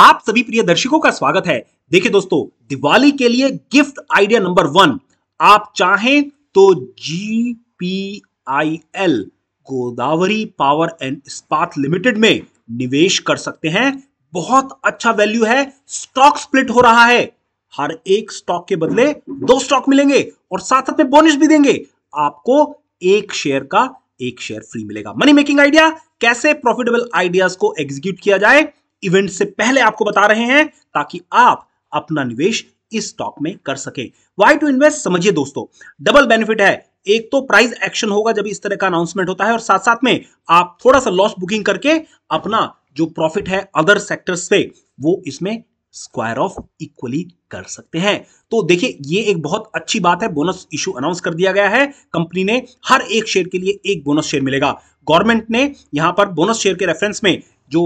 आप सभी प्रिय दर्शकों का स्वागत है देखिए दोस्तों दिवाली के लिए गिफ्ट आइडिया नंबर वन आप चाहें तो G P I L Godavari power and Ispat limited में निवेश कर सकते हैं बहुत अच्छा वैल्यू है स्टॉक स्प्लिट हो रहा है हर एक स्टॉक के बदले दो स्टॉक मिलेंगे और साथ साथ में बोनस भी देंगे आपको एक शेयर का एक शेयर फ्री मिलेगा मनी मेकिंग आइडिया कैसे प्रॉफिटेबल आइडियाज को एग्जीक्यूट किया जाए इवेंट से पहले आपको बता रहे हैं ताकि आप अपना निवेश इस स्टॉक में कर सके वाई टू इन्वेस्ट समझिए दोस्तों डबल बेनिफिट है एक तो प्राइस एक्शन होगा जब इस तरह का अनाउंसमेंट होता है और साथ साथ में आप थोड़ा सा लॉस बुकिंग करके अपना जो प्रॉफिट है अदर सेक्टर्स पे वो इसमें स्क्वायर ऑफ इक्वली कर सकते हैं तो देखिए ये एक बहुत अच्छी बात है बोनस इश्यू अनाउंस कर दिया गया है कंपनी ने हर एक शेयर के लिए एक बोनस शेयर मिलेगा गवर्नमेंट ने यहां पर बोनस शेयर के रेफरेंस में जो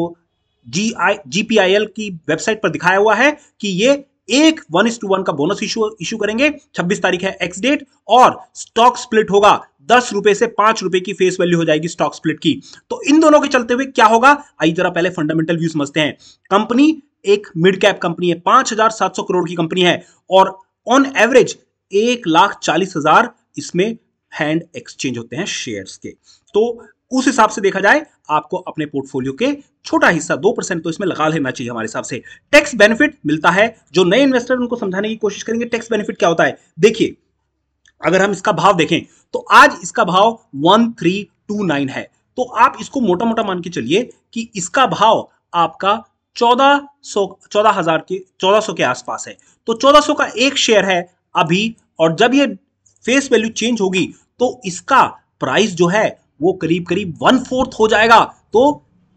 जीपीआईएल की वेबसाइट पर दिखाया हुआ है कि ये एक वन इस टू वन का बोनस इशू इशू करेंगे 26 तारीख है एक्स डेट और स्टॉक स्प्लिट होगा दस रुपए से पांच रुपए की फेस वैल्यू हो जाएगी स्टॉक स्प्लिट की तो इन दोनों के चलते हुए क्या होगा आई जरा पहले फंडामेंटल व्यू समझते हैं कंपनी एक मिड कैप कंपनी है पांच हजार सात सौ करोड़ की कंपनी है और ऑन एवरेज एक लाख चालीस हजार इसमें हैंड एक्सचेंज होते हैं शेयर्स के तो उस हिसाब से देखा जाए आपको अपने पोर्टफोलियो के छोटा हिस्सा दो परसेंट तो इसमें लगा लेना चाहिए हमारे हिसाब से टैक्स बेनिफिट मिलता है जो नए इन्वेस्टर उनको समझाने की कोशिश करेंगे टैक्स बेनिफिट क्या होता है देखिए अगर हम इसका भाव देखें तो आज इसका भाव वन थ्री टू नाइन है तो आप इसको मोटा मोटा मान के चलिए कि इसका भाव आपका चौदह सौ चौदह हजार के चौदह सौ के आसपास है तो चौदह सौ का एक शेयर है अभी और जब ये फेस वैल्यू चेंज होगी तो इसका प्राइस जो है वो करीब करीब वन फोर्थ हो जाएगा तो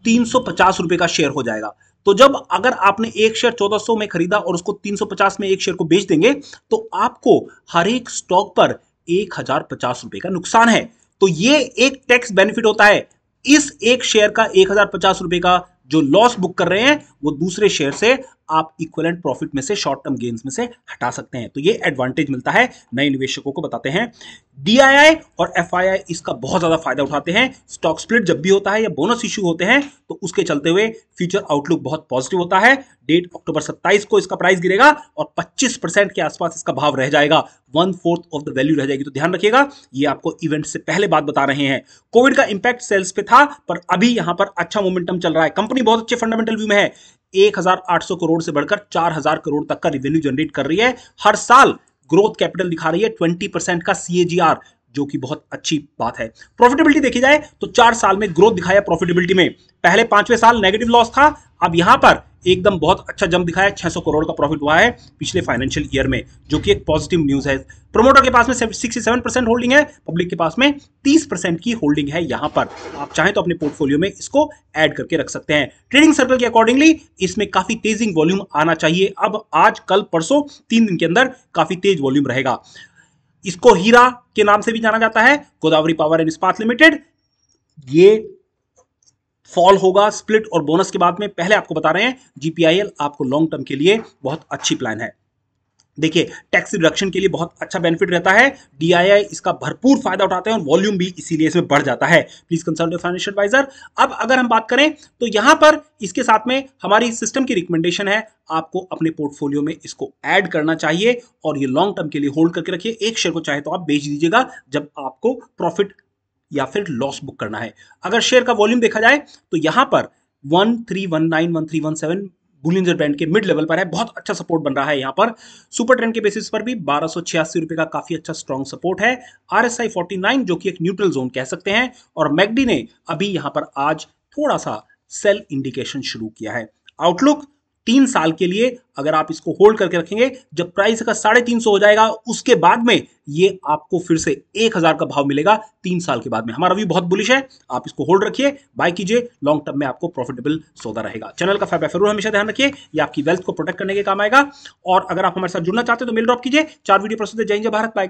तीन रुपए का शेयर हो जाएगा तो जब अगर आपने एक शेयर 1400 में खरीदा और उसको 350 में एक शेयर को बेच देंगे तो आपको हर एक स्टॉक पर एक हजार पचास रुपए का नुकसान है तो ये एक टैक्स बेनिफिट होता है इस एक शेयर का एक हजार पचास रुपए का जो लॉस बुक कर रहे हैं वो दूसरे शेयर से आप इक्वलेंट प्रॉफिट में से शॉर्ट टर्म गेन्स में से हटा सकते हैं तो ये एडवांटेज मिलता है नए निवेशकों को बताते हैं डीआईआई और एफआईआई इसका बहुत ज़्यादा फायदा उठाते हैं स्टॉक स्प्लिट जब भी होता है या बोनस इश्यू होते हैं तो उसके चलते हुए फ्यूचर आउटलुक बहुत पॉजिटिव होता है डेट अक्टूबर 27 को इसका प्राइस गिरेगा और 25 परसेंट के आसपास इसका भाव रह जाएगा one fourth of the value रह जाएगी तो ध्यान रखिएगा ये आपको इवेंट से पहले बात बता रहे हैं कोविड का इंपैक्ट सेल्स पे था पर अभी यहां पर अच्छा मोमेंटम चल रहा है कंपनी बहुत अच्छे फंडामेंटल व्यू में है 1,800 करोड़ से बढ़कर 4,000 करोड़ तक का रिवेन्यू जनरेट कर रही है हर साल ग्रोथ कैपिटल दिखा रही है 20 परसेंट का सीएजीआर जो कि बहुत अच्छी बात है प्रॉफिटेबिलिटी देखी जाए तो चार साल में ग्रोथ दिखाया प्रॉफिटेबिलिटी में पहले पांचवें साल नेगेटिव लॉस था अब यहां पर एकदम बहुत अच्छा जम दिखाया 600 करोड़ का प्रॉफिट हुआ है पिछले फाइनेंशियल ईयर में जो कि एक पॉजिटिव न्यूज है प्रमोटर के पास में सिक्सटी सेवन परसेंट होल्डिंग है पब्लिक के पास में तीस परसेंट की होल्डिंग है यहां पर आप चाहें तो अपने पोर्टफोलियो में इसको ऐड करके रख सकते हैं ट्रेडिंग सर्कल के अकॉर्डिंगली इसमें काफी तेजिंग वॉल्यूम आना चाहिए अब आज कल परसों तीन दिन के अंदर काफी तेज वॉल्यूम रहेगा इसको हीरा के नाम से भी जाना जाता है Godavari power and Ispat limited ये फॉल होगा स्प्लिट और बोनस के बाद में पहले आपको बता रहे हैं जीपीआईएल आपको लॉन्ग टर्म के लिए बहुत अच्छी प्लान है देखिए टैक्स रिडक्शन के लिए बहुत अच्छा बेनिफिट रहता है डीआईआई इसका भरपूर फायदा उठाते हैं और वॉल्यूम भी इसीलिए इसमें बढ़ जाता है प्लीज कंसल्ट फाइनेंशियल एडवाइजर अब अगर हम बात करें तो यहां पर इसके साथ में हमारी सिस्टम की रिकमेंडेशन है आपको अपने पोर्टफोलियो में इसको ऐड करना चाहिए और ये लॉन्ग टर्म के लिए होल्ड करके रखिए एक शेयर को चाहे तो आप बेच दीजिएगा जब आपको प्रॉफिट या फिर लॉस बुक करना है अगर शेयर का वॉल्यूम देखा जाए तो यहां पर one three one nine one three one seven Bollinger band के मिड लेवल पर है बहुत अच्छा सपोर्ट बन रहा है यहाँ पर सुपर ट्रेंड के बेसिस पर भी बारह रुपए का काफी अच्छा स्ट्रॉन्ग सपोर्ट है आर एस जो कि एक न्यूट्रल जोन कह सकते हैं और मैगडी ने अभी यहाँ पर आज थोड़ा सा सेल इंडिकेशन शुरू किया है आउटलुक तीन साल के लिए अगर आप इसको होल्ड करके रखेंगे जब प्राइस का साढ़े तीन सौ हो जाएगा उसके बाद में ये आपको फिर से एक हजार का भाव मिलेगा तीन साल के बाद में हमारा व्यू बहुत बुलिश है आप इसको होल्ड रखिए बाय कीजिए लॉन्ग टर्म में आपको प्रॉफिटेबल सौदा रहेगा चैनल का फायदा जरूर हमेशा ध्यान रखिए ये आपकी वेल्थ को प्रोटेक्ट करने के काम आएगा और अगर आप हमारे साथ जुड़ना चाहते हैं तो मिल ड्रॉप कीजिए चार वीडियो प्रस्तुत जय जय भारत पाएगा